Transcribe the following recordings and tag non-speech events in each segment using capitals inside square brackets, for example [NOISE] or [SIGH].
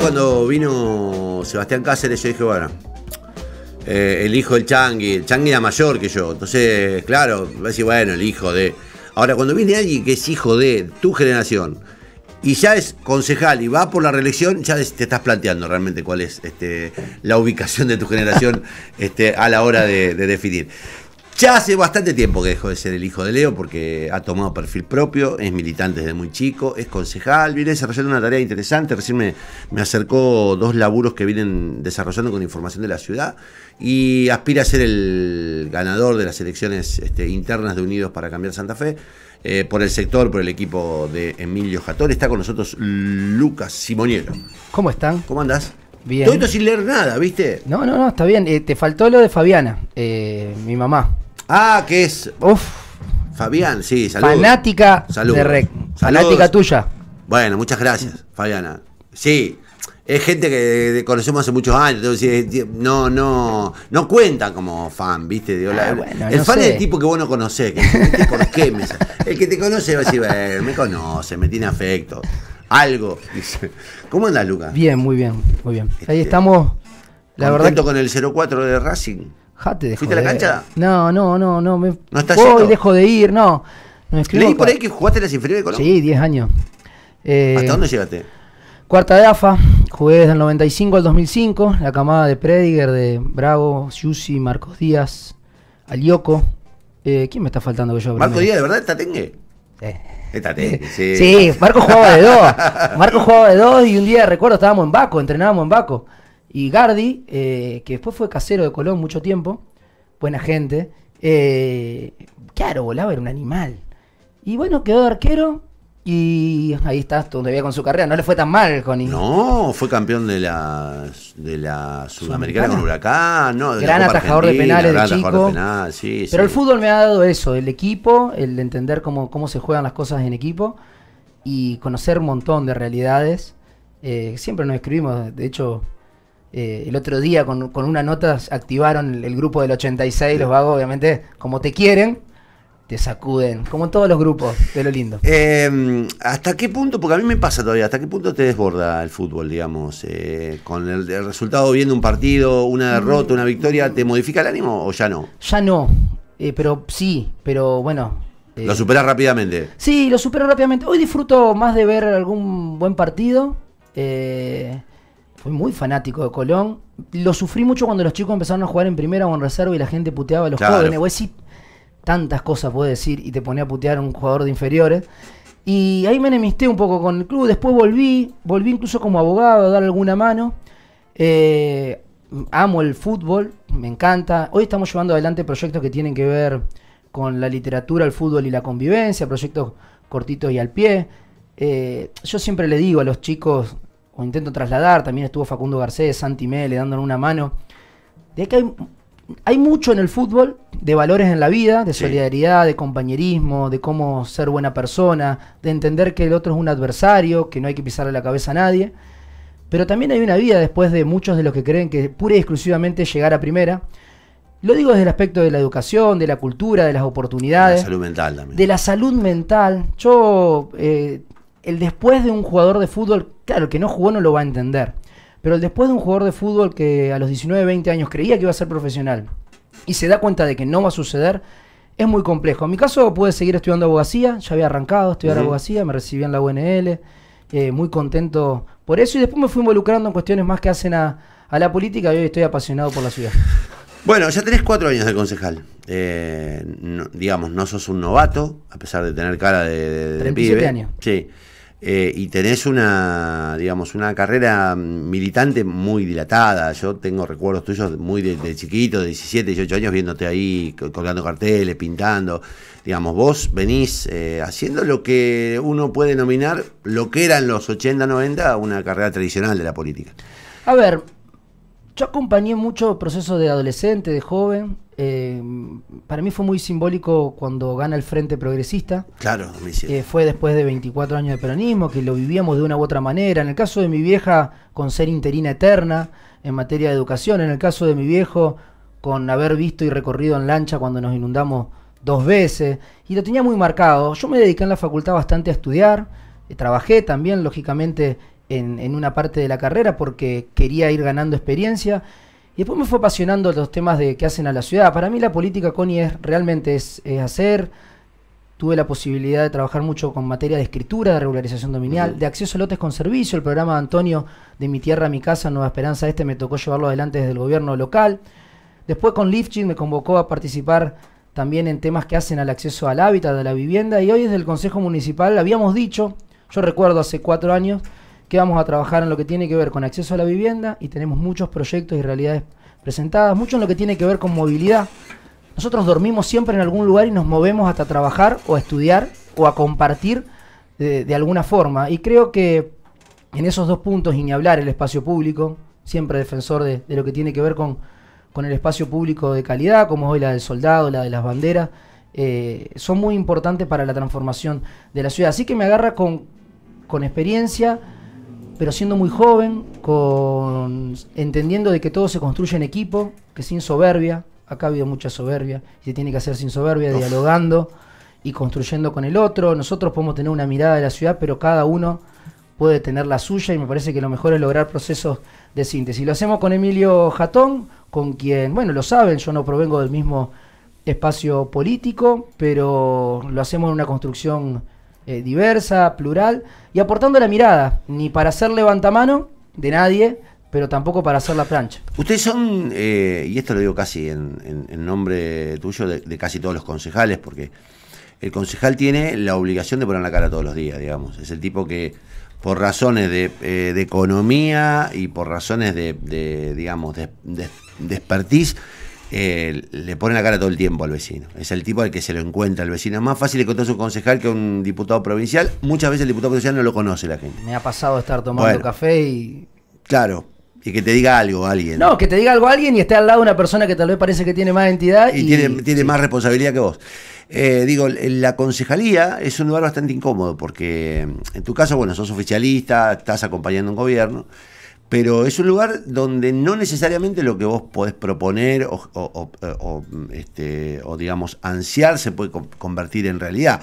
Cuando vino Sebastián Cáceres, yo dije, bueno, eh, el hijo del Changi, el Changi era mayor que yo, entonces, claro, va a decir, bueno, el hijo de... Ahora, cuando viene alguien que es hijo de tu generación y ya es concejal y va por la reelección, ya te estás planteando realmente cuál es este, la ubicación de tu generación [LAUGHS] este, a la hora de definir. Ya hace bastante tiempo que dejó de ser el hijo de Leo porque ha tomado perfil propio, es militante desde muy chico, es concejal, viene desarrollando una tarea interesante. Recién me, me acercó dos laburos que vienen desarrollando con información de la ciudad y aspira a ser el ganador de las elecciones este, internas de Unidos para Cambiar Santa Fe. Eh, por el sector, por el equipo de Emilio Jator. Está con nosotros Lucas Simoniero. ¿Cómo están? ¿Cómo andas? Bien. Todo esto sin leer nada, ¿viste? No, no, no, está bien. Eh, te faltó lo de Fabiana, eh, mi mamá. Ah, que es. Uf. Fabián, sí, saludos. Fanática de Rec. Fanática tuya. Bueno, muchas gracias, Fabiana. Sí, es gente que conocemos hace muchos años, no, no, no cuenta como fan, ¿viste? De, ah, el fan es el tipo que vos no conocés, ¿por qué El que te conoce va a decir, me conoce, me tiene afecto, algo. ¿Cómo andas, Lucas? Bien, muy bien, muy bien. Ahí este, estamos. La verdad con el 04 de Racing. ¿Fuiste a la cancha? No, no, no, no. Me ¿No está voy, yendo? dejo de ir, no. le por ahí que jugaste en las inferiores de Colombia. Sí, 10 años. Eh, ¿Hasta dónde llegaste? Cuarta de AFA, jugué desde el 95 al 2005, la camada de Prediger, de Bravo, Yusi, Marcos Díaz, Alioco. Eh, ¿Quién me está faltando que yo Marcos Díaz, ¿de verdad está tengue? Eh. Está [LAUGHS] sí. Marcos jugaba de dos. [LAUGHS] Marcos jugaba de dos y un día, recuerdo, estábamos en Baco, entrenábamos en Baco. Y Gardi, eh, que después fue casero de Colón mucho tiempo, buena gente, eh, claro, volaba, era un animal. Y bueno, quedó de arquero y ahí está todavía con su carrera. No le fue tan mal, con No, fue campeón de la, la Sudamericana con Huracán. No, gran atajador de penales de chico. Pero el fútbol me ha dado eso, el equipo, el entender cómo, se juegan las cosas en equipo y conocer un montón de realidades. Eh, siempre nos escribimos, de hecho eh, el otro día con, una nota activaron el, grupo del 86, los vagos obviamente, como te quieren, te sacuden, como todos los grupos, de lo lindo. Em, ¿Hasta qué punto, porque a mí me pasa todavía, hasta qué punto te desborda el fútbol, digamos? Eh, con el, resultado viendo un partido, una mm. derrota, una victoria, ¿te modifica el ánimo o ya no? Ya no, eh, pero sí, pero bueno. ¿Lo superas rápidamente? Sí, lo supero rápidamente. Hoy disfruto más de ver algún buen partido. Eh, fui muy fanático de Colón. Lo sufrí mucho cuando los chicos empezaron a jugar en primera o en reserva y la gente puteaba a los jugadores. Voy a decir tantas cosas puedo decir y te ponía a putear a un jugador de inferiores. Y ahí me enemisté un poco con el club. Después volví, volví incluso como abogado a dar alguna mano. Eh, amo el fútbol, me encanta. Hoy estamos llevando adelante proyectos que tienen que ver con la literatura, el fútbol y la convivencia, proyectos cortitos y al pie. Eh, yo siempre le digo a los chicos, o intento trasladar. También estuvo Facundo Garcés, Santi Mele dándole una mano. De que hay, mucho en el fútbol de valores en la vida, de solidaridad, de compañerismo, de cómo ser buena persona, de entender que el otro es un adversario, que no hay que pisarle la cabeza a nadie. Pero también hay una vida después de muchos de los que creen que pura y exclusivamente llegar a primera. Lo digo desde el aspecto de la educación, de la cultura, de las oportunidades. De la salud mental también. De la salud mental. Yo eh, el después de un jugador de fútbol, claro, el que no jugó no lo va a entender, pero el después de un jugador de fútbol que a los 19, 20 años creía que iba a ser profesional y se da cuenta de que no va a suceder, es muy complejo. En mi caso pude seguir estudiando abogacía, ya había arrancado a estudiar abogacía, me recibí en la UNL, eh, muy contento por eso y después me fui involucrando en cuestiones más que hacen a, la política y hoy estoy apasionado por la ciudad. Bueno, ya tenés cuatro años de concejal. Eh, digamos, no sos un novato, a pesar de tener cara de, de, años. Sí. Eh, y tenés una, digamos, una carrera militante muy dilatada. Yo tengo recuerdos tuyos muy de, chiquito, de 17, 18 años, viéndote ahí, colgando carteles, pintando. Digamos, vos venís eh, haciendo lo que uno puede denominar lo que eran los 80, 90 una carrera tradicional de la política. A ver, yo acompañé mucho proceso de adolescente, de joven, Em, para mí fue muy simbólico cuando gana el Frente Progresista. Claro, eh, fue después de 24 años de peronismo, que lo vivíamos de una u otra manera. En el caso de mi vieja, con ser interina eterna en materia de educación. En el caso de mi viejo, con haber visto y recorrido en lancha cuando nos inundamos dos veces. Y lo tenía muy marcado. Yo me dediqué en la facultad bastante a estudiar. Eh, trabajé también, lógicamente, en una parte de la carrera porque quería ir ganando experiencia y después me fue apasionando los temas de que hacen a la ciudad. Para mí la política, Connie, es, realmente es, hacer. Tuve la posibilidad de trabajar mucho con materia de escritura, de regularización dominial, de acceso a lotes con servicio. El programa de Antonio de Mi Tierra, Mi Casa, Nueva Esperanza Este me tocó llevarlo adelante desde el gobierno local. Después con Lifchit me convocó a participar también en temas que hacen al acceso al hábitat, a la vivienda. Y hoy desde el Consejo Municipal habíamos dicho, yo recuerdo hace cuatro años, que vamos a trabajar en lo que tiene que ver con acceso a la vivienda y tenemos muchos proyectos y realidades presentadas, mucho en lo que tiene que ver con movilidad. Nosotros dormimos siempre en algún lugar y nos movemos hasta trabajar o estudiar o a compartir de, alguna forma. Y creo que en esos dos puntos, y ni hablar el espacio público, siempre defensor de, lo que tiene que ver con, el espacio público de calidad, como hoy la del soldado, la de las banderas, eh, son muy importantes para la transformación de la ciudad. Así que me agarra con, con experiencia pero siendo muy joven, entendiendo de que todo se construye en equipo, que sin soberbia, acá ha habido mucha soberbia, y se tiene que hacer sin soberbia, dialogando y construyendo con el otro. Nosotros podemos tener una mirada de la ciudad, pero cada uno puede tener la suya y me parece que lo mejor es lograr procesos de síntesis. Lo hacemos con Emilio Jatón, con quien, bueno, lo saben, yo no provengo del mismo espacio político, pero lo hacemos en una construcción eh, diversa, plural, y aportando la mirada, ni para hacer levantamano de nadie, pero tampoco para hacer la plancha. Ustedes son, eh, y esto lo digo casi en, en, nombre tuyo, de, casi todos los concejales, porque el concejal tiene la obligación de poner la cara todos los días, digamos. Es el tipo que, por razones de, eh, economía y por razones de, de digamos, de, expertise, eh, le pone la cara todo el tiempo al vecino. Es el tipo al que se lo encuentra el vecino. Es más fácil encontrarse un concejal que un diputado provincial. Muchas veces el diputado provincial no lo conoce la gente. Me ha pasado estar tomando café y. Claro. Y que te diga algo alguien. No, que te diga algo alguien y esté al lado de una persona que tal vez parece que tiene más entidad. Y, tiene, más responsabilidad que vos. Eh, digo, la concejalía es un lugar bastante incómodo porque mm, en tu caso, bueno, sos oficialista, estás acompañando un gobierno pero es un lugar donde no necesariamente lo que vos podés proponer o, este, digamos ansiar se puede convertir en realidad.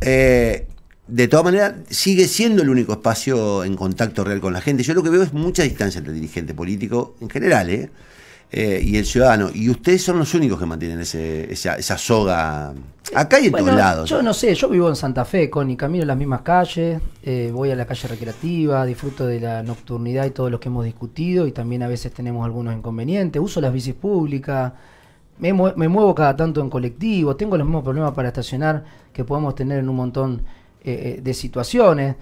Eh, de todas maneras, sigue siendo el único espacio en contacto real con la gente. Yo lo que veo es mucha distancia entre el dirigente político en general ¿eh? Eh, y el ciudadano. Y ustedes son los únicos que mantienen esa soga Acá y en todos lados. Yo no sé, yo vivo en Santa Fe, con y camino las mismas calles, eh, voy a la calle recreativa, disfruto de la nocturnidad y todo lo que hemos discutido y también a veces tenemos algunos inconvenientes, uso las bicis públicas, me, muevo cada tanto en colectivo, tengo los mismos problemas para estacionar que podemos tener en un montón eh, eh, de situaciones.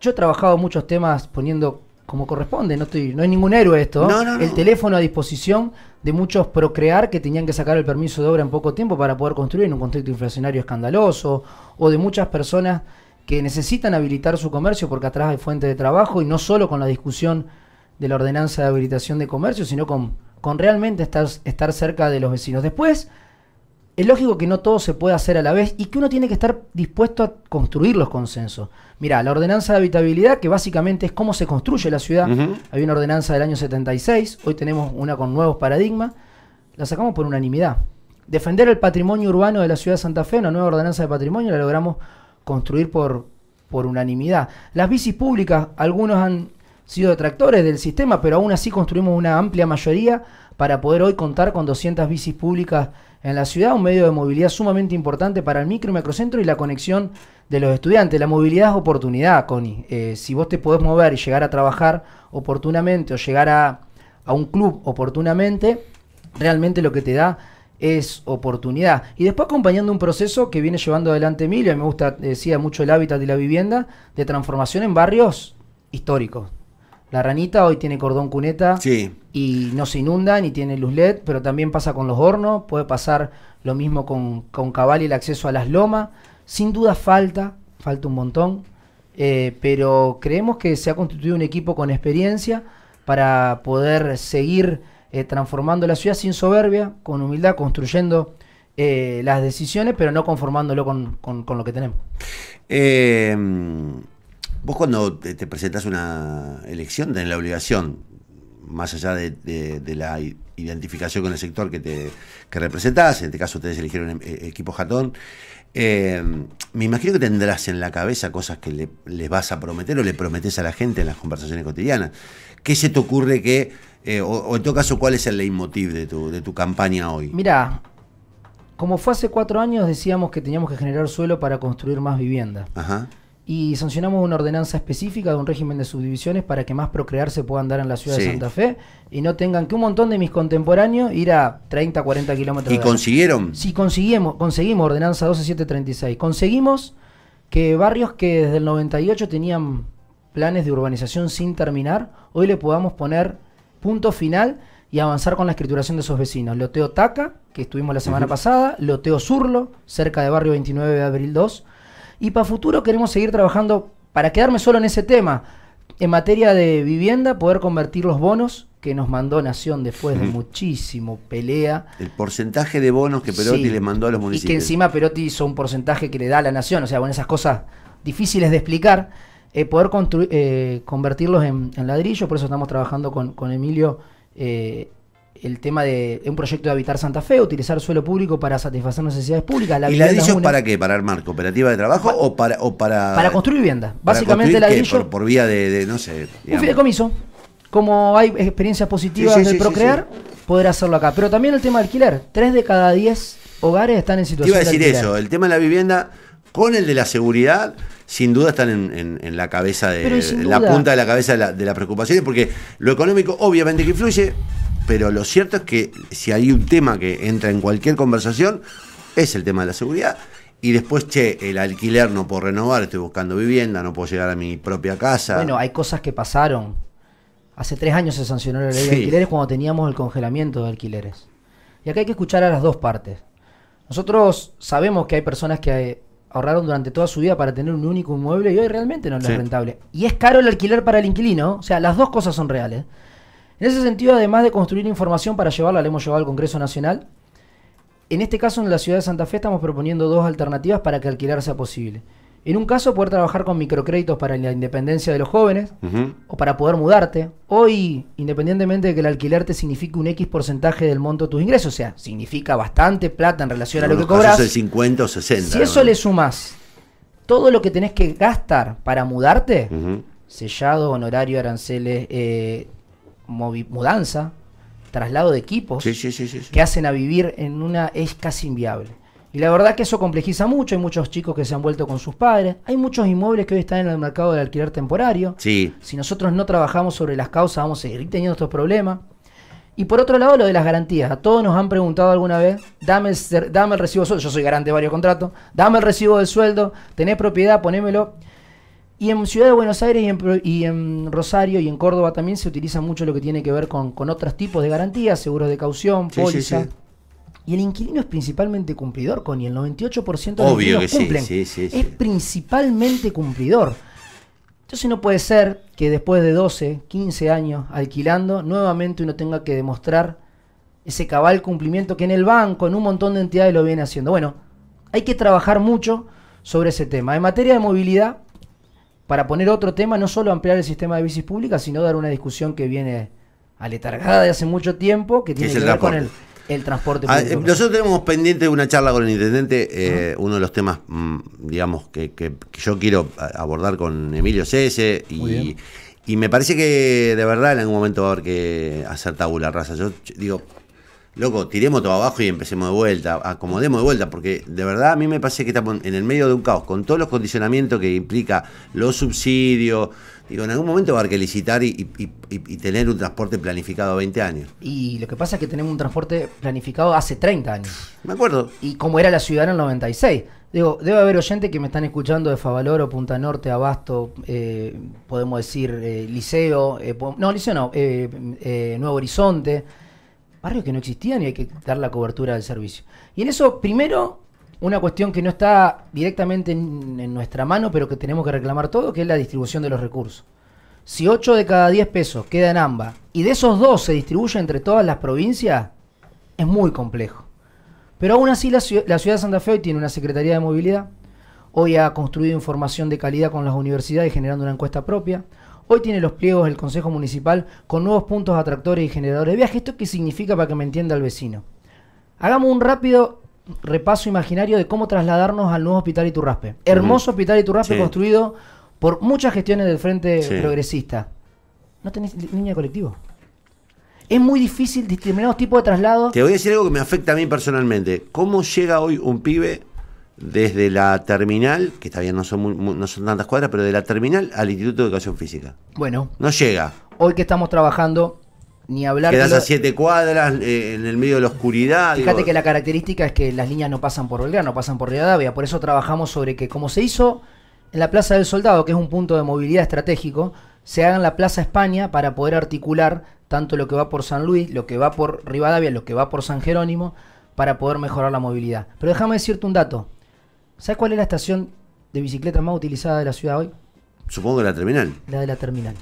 Yo he trabajado muchos temas poniendo como corresponde, no, estoy, no hay ningún héroe esto. El teléfono a disposición de muchos procrear que tenían que sacar el permiso de obra en poco tiempo para poder construir en un contexto inflacionario escandaloso, o de muchas personas que necesitan habilitar su comercio porque atrás hay fuente de trabajo y no solo con la discusión de la ordenanza de habilitación de comercio, sino con, con realmente estar, estar cerca de los vecinos. Después, es lógico que no todo se puede hacer a la vez y que uno tiene que estar dispuesto a construir los consensos. Mira la ordenanza de habitabilidad, que básicamente es cómo se construye la ciudad. Había una ordenanza del año 76, hoy tenemos una con nuevos paradigmas. La sacamos por unanimidad. Defender el patrimonio urbano de la ciudad de Santa Fe, una nueva ordenanza de patrimonio, la logramos construir por, por unanimidad. Las bicis públicas, algunos han sido detractores del sistema, pero aún así construimos una amplia mayoría para poder hoy contar con 200 bicis públicas en la ciudad, un medio de movilidad sumamente importante para el micro y macrocentro y la conexión de los estudiantes. La movilidad es oportunidad, Connie. Eh, si vos te podés mover y llegar a trabajar oportunamente o llegar a, un club oportunamente, realmente lo que te da es oportunidad. Y después acompañando un proceso que viene llevando adelante Emilio, me gusta, decía mucho el hábitat de la vivienda, de transformación en barrios históricos, la ranita hoy tiene cordón cuneta y no se inunda ni tiene luz LED, pero también pasa con los hornos, puede pasar lo mismo con, Cabal y el acceso a las lomas. Sin duda falta, falta un montón, eh, pero creemos que se ha constituido un equipo con experiencia para poder seguir eh, transformando la ciudad sin soberbia, con humildad, construyendo eh, las decisiones, pero no conformándolo con, lo que tenemos. Vos cuando te presentás una elección tenés la obligación, más allá de, la identificación con el sector que te que representás, en este caso ustedes eligieron em, eh, equipo Jatón, em, me imagino que tendrás en la cabeza cosas que le, les vas a prometer o le prometes a la gente en las conversaciones cotidianas. ¿Qué se te ocurre que, eh, o, en todo caso, cuál es el leitmotiv de tu, de tu campaña hoy? mira como fue hace cuatro años, decíamos que teníamos que generar suelo para construir más vivienda. Ajá y sancionamos una ordenanza específica de un régimen de subdivisiones para que más procrear se puedan dar en la ciudad de Santa Fe y no tengan que un montón de mis contemporáneos ir a 30, 40 kilómetros. ¿Y consiguieron? Sí, conseguimos, conseguimos ordenanza 12736. Conseguimos que barrios que desde el 98 tenían planes de urbanización sin terminar, hoy le podamos poner punto final y avanzar con la escrituración de esos vecinos. Loteo Taca, que estuvimos la semana pasada, Loteo Zurlo, cerca de barrio 29 de abril 2, y para futuro queremos seguir trabajando, para quedarme solo en ese tema, en materia de vivienda, poder convertir los bonos que nos mandó Nación después de muchísimo pelea. El porcentaje de bonos que Perotti le mandó a los municipios. Y que encima Perotti hizo un porcentaje que le da a la Nación, o sea, bueno, esas cosas difíciles de explicar, eh, poder eh, convertirlos en, ladrillo, por eso estamos trabajando con, Emilio. Eh, el tema de un proyecto de Habitar Santa Fe, utilizar suelo público para satisfacer necesidades públicas. ¿Y La ¿Y para qué? ¿Para armar cooperativa de trabajo o, para, o para...? Para construir vivienda. Básicamente la ladrillo... Por, vía de, no sé... Un fideicomiso. Como hay experiencias positivas de Procrear, poder hacerlo acá. Pero también el tema de alquiler. Tres de cada diez hogares están en situación Te iba a decir eso. El tema de la vivienda con el de la seguridad sin duda están en, la cabeza de la punta de la cabeza de las preocupaciones porque lo económico obviamente que influye pero lo cierto es que si hay un tema que entra en cualquier conversación, es el tema de la seguridad. Y después, che, el alquiler no puedo renovar, estoy buscando vivienda, no puedo llegar a mi propia casa. Bueno, hay cosas que pasaron. Hace tres años se sancionó la ley de alquileres cuando teníamos el congelamiento de alquileres. Y acá hay que escuchar a las dos partes. Nosotros sabemos que hay personas que eh, ahorraron durante toda su vida para tener un único inmueble y hoy realmente no lo es rentable. Y es caro el alquiler para el inquilino, o sea, las dos cosas son reales. En ese sentido, además de construir información para llevarla, la hemos llevado al Congreso Nacional. En este caso, en la ciudad de Santa Fe, estamos proponiendo dos alternativas para que alquilar sea posible. En un caso, poder trabajar con microcréditos para la independencia de los jóvenes o para poder mudarte. Hoy, independientemente de que el alquiler te signifique un X porcentaje del monto de tus ingresos, o sea, significa bastante plata en relación a lo que cobras. El 50 o 60. Si eso le sumas todo lo que tenés que gastar para mudarte, sellado, honorario, aranceles, eh, mudanza, traslado de equipos que hacen a vivir en una es casi inviable. Y la verdad que eso complejiza mucho. Hay muchos chicos que se han vuelto con sus padres. Hay muchos inmuebles que hoy están en el mercado del alquiler temporario. Si nosotros no trabajamos sobre las causas, vamos a seguir teniendo estos problemas. Y por otro lado, lo de las garantías. A todos nos han preguntado alguna vez, dame el, dame el recibo de sueldo. Yo soy garante de varios contratos. Dame el recibo del sueldo. Tenés propiedad, ponémelo. Y en Ciudad de Buenos Aires y en, Rosario y en Córdoba también se utiliza mucho lo que tiene que ver con, con otros tipos de garantías, seguros de caución, póliza. Y el inquilino es principalmente cumplidor, con el 98% de los inquilinos cumplen. es principalmente cumplidor. Entonces no puede ser que después de 12, 15 años alquilando, nuevamente uno tenga que demostrar ese cabal cumplimiento que en el banco, en un montón de entidades lo viene haciendo. Bueno, hay que trabajar mucho sobre ese tema. En materia de movilidad, para poner otro tema, no solo ampliar el sistema de bicis públicas, sino dar una discusión que viene aletargada de hace mucho tiempo, que tiene que ver con el, transporte ah, público. nosotros tenemos pendiente una charla con el intendente, eh, uno de los temas, mm, digamos, que, yo quiero abordar con Emilio Cese y, y me parece que de verdad en algún momento va a haber que hacer tabula rasa. Yo digo, loco, tiremos todo abajo y empecemos de vuelta, acomodemos de vuelta, porque de verdad a mí me parece que estamos en el medio de un caos, con todos los condicionamientos que implica los subsidios. Digo, en algún momento va a haber que licitar y, tener un transporte planificado a 20 años. Y lo que pasa es que tenemos un transporte planificado hace 30 años. Me acuerdo. Y como era la ciudad en el 96. Digo, debe haber oyentes que me están escuchando de Favaloro, Punta Norte, Abasto, eh, podemos decir eh, Liceo, eh, no, Liceo no, Nuevo Horizonte barrios que no existían y hay que dar la cobertura del servicio. Y en eso, primero, una cuestión que no está directamente en, nuestra mano, pero que tenemos que reclamar todo, que es la distribución de los recursos. Si 8 de cada 10 pesos queda en AMBA y de esos dos se distribuye entre todas las provincias, es muy complejo. Pero aún así la, la, ciudad de Santa Fe hoy tiene una Secretaría de Movilidad, hoy ha construido información de calidad con las universidades generando una encuesta propia, Hoy tiene los pliegos del Consejo Municipal con nuevos puntos atractores y generadores de viaje. ¿Esto qué significa para que me entienda el vecino? Hagamos un rápido repaso imaginario de cómo trasladarnos al nuevo Hospital Iturraspe. Hermoso Hospital Iturraspe construido por muchas gestiones del Frente Progresista. ¿No tenés línea de colectivo? Es muy difícil determinados tipos de traslados. Te voy a decir algo que me afecta a mí personalmente. ¿Cómo llega hoy un pibe desde la terminal, que todavía no son, no son tantas cuadras, pero de la terminal al Instituto de Educación Física. Bueno. No llega. Hoy que estamos trabajando, ni hablar... Quedas a siete cuadras, eh, en el medio de la oscuridad. Fíjate que la característica es que las líneas no pasan por Belgrano, pasan por Rivadavia. Por eso trabajamos sobre que, como se hizo en la Plaza del Soldado, que es un punto de movilidad estratégico, se haga en la Plaza España para poder articular tanto lo que va por San Luis, lo que va por Rivadavia, lo que va por San Jerónimo, para poder mejorar la movilidad. Pero déjame decirte un dato. ¿Sabes cuál es la estación de bicicleta más utilizada de la ciudad hoy? Supongo que la terminal. La de la terminal.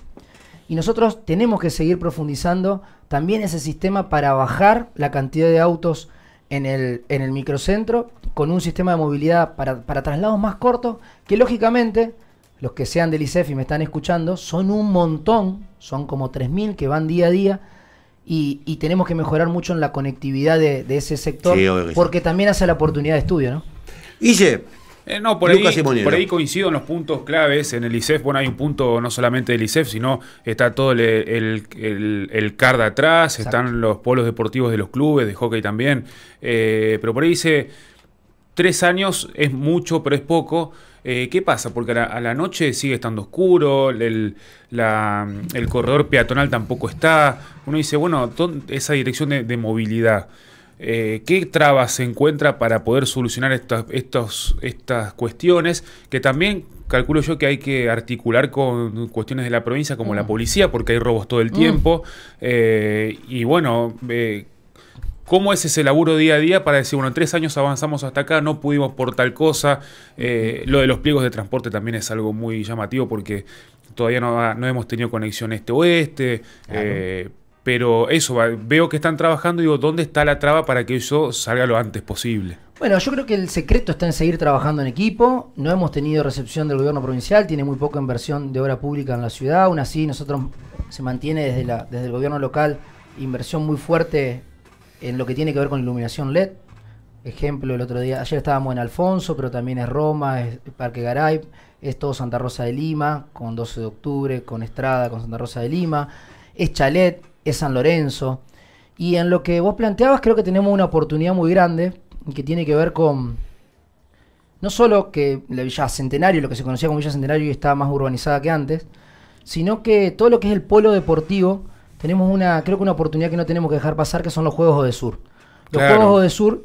Y nosotros tenemos que seguir profundizando también ese sistema para bajar la cantidad de autos en el, en el microcentro con un sistema de movilidad para, traslados más cortos que lógicamente los que sean del ICEF y me están escuchando son un montón, son como 3.000 que van día a día. Y, tenemos que mejorar mucho en la conectividad de, ese sector, porque también hace la oportunidad de estudio, ¿no? Eh, no, por ahí, por ahí coincido en los puntos claves. En el ISEF, bueno, hay un punto no solamente del ICEF, sino está todo el, el, de atrás, están los polos deportivos de los clubes, de hockey también. Eh, pero por ahí dice, tres años es mucho, pero es poco. Eh, ¿Qué pasa? Porque a la, noche sigue estando oscuro, el, corredor peatonal tampoco está. Uno dice, bueno, esa dirección de movilidad. Eh, qué trabas se encuentra para poder solucionar estas, estas cuestiones, que también calculo yo que hay que articular con cuestiones de la provincia como la mm. policía, porque hay robos todo el mm. tiempo, eh, y bueno... Eh, ¿Cómo es ese laburo día a día para decir, bueno, tres años avanzamos hasta acá, no pudimos por tal cosa? lo de los pliegos de transporte también es algo muy llamativo porque todavía no, hemos tenido conexión este-oeste. Pero eso, veo que están trabajando y digo, ¿dónde está la traba para que eso salga lo antes posible? Bueno, yo creo que el secreto está en seguir trabajando en equipo. No hemos tenido recepción del gobierno provincial, tiene muy poca inversión de obra pública en la ciudad. Aún así, nosotros se mantiene desde, la, desde el gobierno local inversión muy fuerte en lo que tiene que ver con iluminación LED. Ejemplo, el otro día, ayer estábamos en Alfonso, pero también es Roma, es Parque Garay, es todo Santa Rosa de Lima, con 12 de octubre, con Estrada, con Santa Rosa de Lima, es Chalet, es San Lorenzo. Y en lo que vos planteabas creo que tenemos una oportunidad muy grande que tiene que ver con no solo que la Villa Centenario, lo que se conocía como Villa Centenario está más urbanizada que antes, sino que todo lo que es el polo deportivo, tenemos una, creo que una oportunidad que no tenemos que dejar pasar, que son los Juegos de Sur. Los Juegos de Sur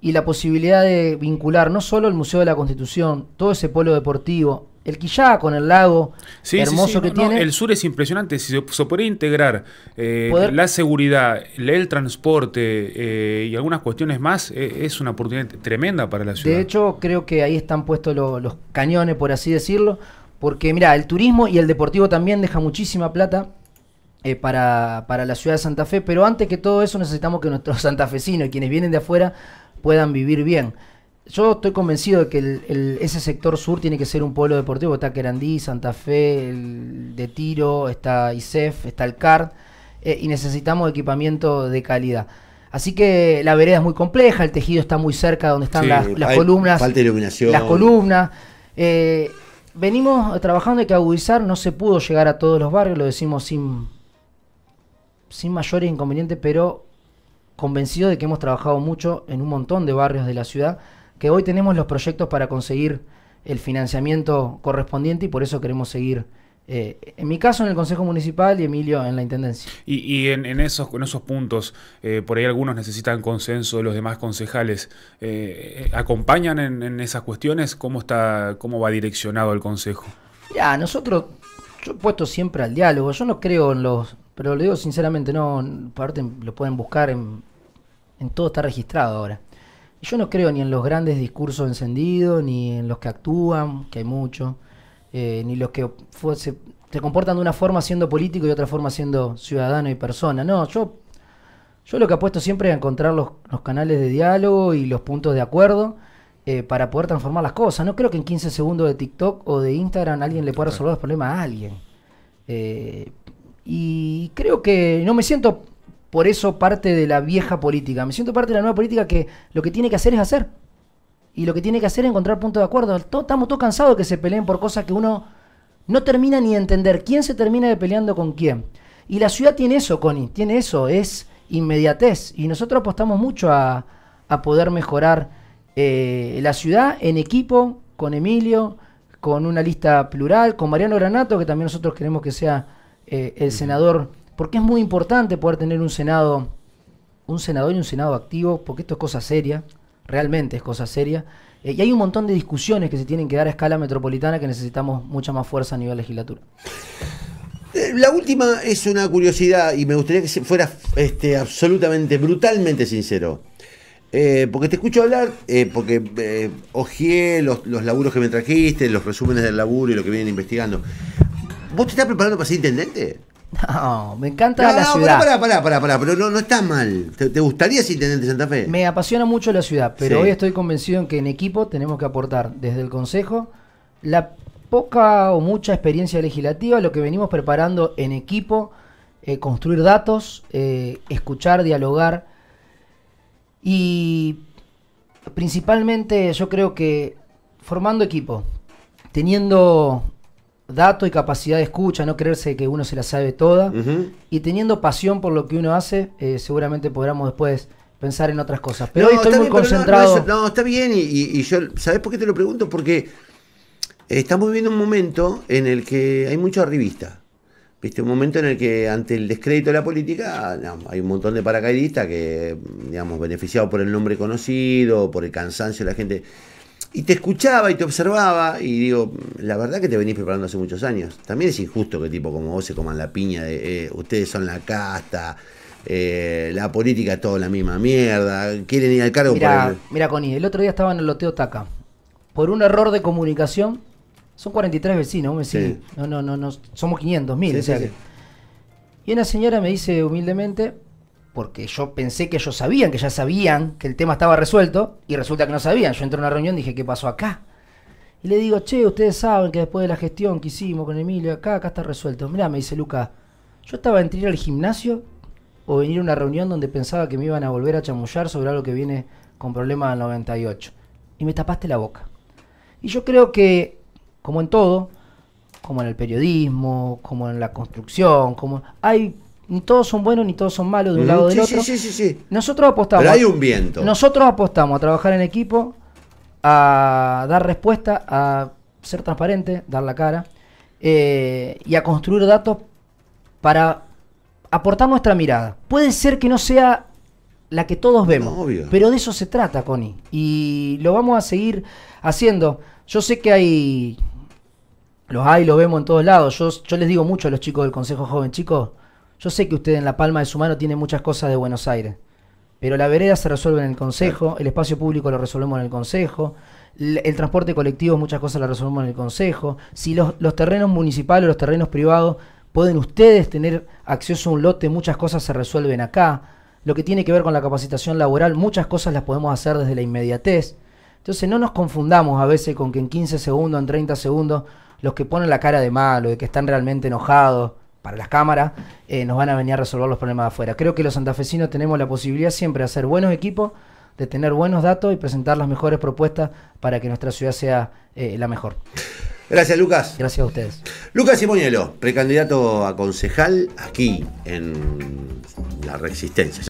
y la posibilidad de vincular no solo el Museo de la Constitución, todo ese polo deportivo, el Quillá con el lago hermoso que tiene. el sur es impresionante. Si se, puede integrar eh, la seguridad, el transporte eh, y algunas cuestiones más, eh, es una oportunidad tremenda para la ciudad. De hecho, creo que ahí están puestos los cañones, por así decirlo. Porque, mira, el turismo y el deportivo también deja muchísima plata para, para la ciudad de Santa Fe. Pero antes que todo eso, necesitamos que nuestros [LAUGHS] santafesinos y quienes vienen de afuera puedan vivir bien yo estoy convencido de que ese sector sur tiene que ser un pueblo deportivo. Está Querandí, Santa Fe, el de Tiro, está ISEF, está el CARD, eh, y necesitamos equipamiento de calidad. Así que la vereda es muy compleja, el tejido está muy cerca donde están las, columnas. Falta iluminación. Las columnas. Eh, venimos trabajando, hay que agudizar, no se pudo llegar a todos los barrios, lo decimos sin, sin mayores inconvenientes, pero convencido de que hemos trabajado mucho en un montón de barrios de la ciudad que hoy tenemos los proyectos para conseguir el financiamiento correspondiente y por eso queremos seguir eh, en mi caso en el Consejo Municipal y Emilio en la Intendencia. Y, y en, esos, esos puntos, eh, por ahí algunos necesitan consenso de los demás concejales. Eh, ¿Acompañan en, esas cuestiones? ¿Cómo, está, ¿Cómo va direccionado el Consejo? Ya, nosotros, yo he puesto siempre al diálogo, yo no creo en los, pero lo digo sinceramente, no, aparte lo pueden buscar, en, en todo está registrado ahora. Yo no creo ni en los grandes discursos encendidos, ni en los que actúan, que hay mucho, eh, ni los que se, comportan de una forma siendo político y otra forma siendo ciudadano y persona. No, yo, yo lo que apuesto siempre es encontrar los, canales de diálogo y los puntos de acuerdo. Eh, para poder transformar las cosas. No creo que en 15 segundos de TikTok o de Instagram alguien le pueda resolver los problemas a alguien. Eh, y creo que no me siento por eso parte de la vieja política. Me siento parte de la nueva política que lo que tiene que hacer es hacer. Y lo que tiene que hacer es encontrar puntos de acuerdo. estamos todos cansados de que se peleen por cosas que uno no termina ni entender. ¿Quién se termina de peleando con quién? Y la ciudad tiene eso, Connie, tiene eso, es inmediatez. Y nosotros apostamos mucho a, poder mejorar eh, la ciudad en equipo, con Emilio, con una lista plural, con Mariano Granato, que también nosotros queremos que sea eh, el senador porque es muy importante poder tener un Senado, un senador y un Senado activo, porque esto es cosa seria, realmente es cosa seria. Eh, y hay un montón de discusiones que se tienen que dar a escala metropolitana que necesitamos mucha más fuerza a nivel legislatura. Eh, la última es una curiosidad y me gustaría que fuera este, absolutamente, brutalmente sincero. Eh, porque te escucho hablar, porque eh, los, los, laburos que me trajiste, los resúmenes del laburo y lo que vienen investigando. ¿Vos te estás preparando para ser intendente? [LAUGHS] No, me encanta la ciudad. Pará, pará, pará, pará, pero no, está mal. ¿Te, gustaría ser intendente de Santa Fe? Me apasiona mucho la ciudad, pero hoy estoy convencido en que en equipo tenemos que aportar desde el Consejo la poca o mucha experiencia legislativa, lo que venimos preparando en equipo, eh, construir datos, eh, escuchar, dialogar. Y principalmente yo creo que formando equipo, teniendo dato y capacidad de escucha, no creerse que uno se la sabe toda. Y teniendo pasión por lo que uno hace, eh, seguramente podremos después pensar en otras cosas. Pero estoy muy concentrado. No, está bien, y, y, yo, ¿sabes por qué te lo pregunto? Porque estamos viviendo un momento en el que hay mucha arribista ¿Viste? Un momento en el que ante el descrédito de la política hay un montón de paracaidistas que, digamos, beneficiados por el nombre conocido, por el cansancio de la gente y te escuchaba y te observaba y digo, la verdad que te venís preparando hace muchos años. También es injusto que tipo como vos se coman la piña de eh, ustedes son la casta, eh, la política es toda la misma mierda, quieren ir al cargo mira, el... Mira, Connie, el otro día estaba en el loteo Taca. Por un error de comunicación, son 43 vecinos, no, no, no, somos 500, 1000. Y una señora me dice humildemente, porque yo pensé que ellos sabían, que ya sabían que el tema estaba resuelto, y resulta que no sabían. Yo entré a una reunión y dije, ¿qué pasó acá? Y le digo, che, ustedes saben que después de la gestión que hicimos con Emilio, acá, acá está resuelto. Mirá, me dice Luca, yo estaba a ir al gimnasio o venir a una reunión donde pensaba que me iban a volver a chamullar sobre algo que viene con problemas del 98. Y me tapaste la boca. Y yo creo que, como en todo, como en el periodismo, como en la construcción, como hay ni todos son buenos ni todos son malos de un lado del otro. Nosotros apostamos. Pero hay un viento. Nosotros apostamos a trabajar en equipo, a dar respuesta, a ser transparente, dar la cara eh, y a construir datos para aportar nuestra mirada. Puede ser que no sea la que todos vemos, pero de eso se trata, Connie. Y lo vamos a seguir haciendo. Yo sé que hay. Los hay, los vemos en todos lados. yo les digo mucho a los chicos del Consejo Joven, chicos yo sé que usted en la palma de su mano tiene muchas cosas de Buenos Aires, pero la vereda se resuelve en el Consejo, el espacio público lo resolvemos en el Consejo, el transporte colectivo muchas cosas las resolvemos en el Consejo, si los, terrenos municipales o los terrenos privados pueden ustedes tener acceso a un lote, muchas cosas se resuelven acá, lo que tiene que ver con la capacitación laboral, muchas cosas las podemos hacer desde la inmediatez. Entonces no nos confundamos a veces con que en 15 segundos, en 30 segundos, los que ponen la cara de malo, de que están realmente enojados, para las cámaras, eh, nos van a venir a resolver los problemas afuera. Creo que los santafesinos tenemos la posibilidad siempre de hacer buenos equipos, de tener buenos datos y presentar las mejores propuestas para que nuestra ciudad sea eh, la mejor. Gracias, Lucas. Gracias a ustedes. Lucas Simoñelo, precandidato a concejal aquí en La Resistencia.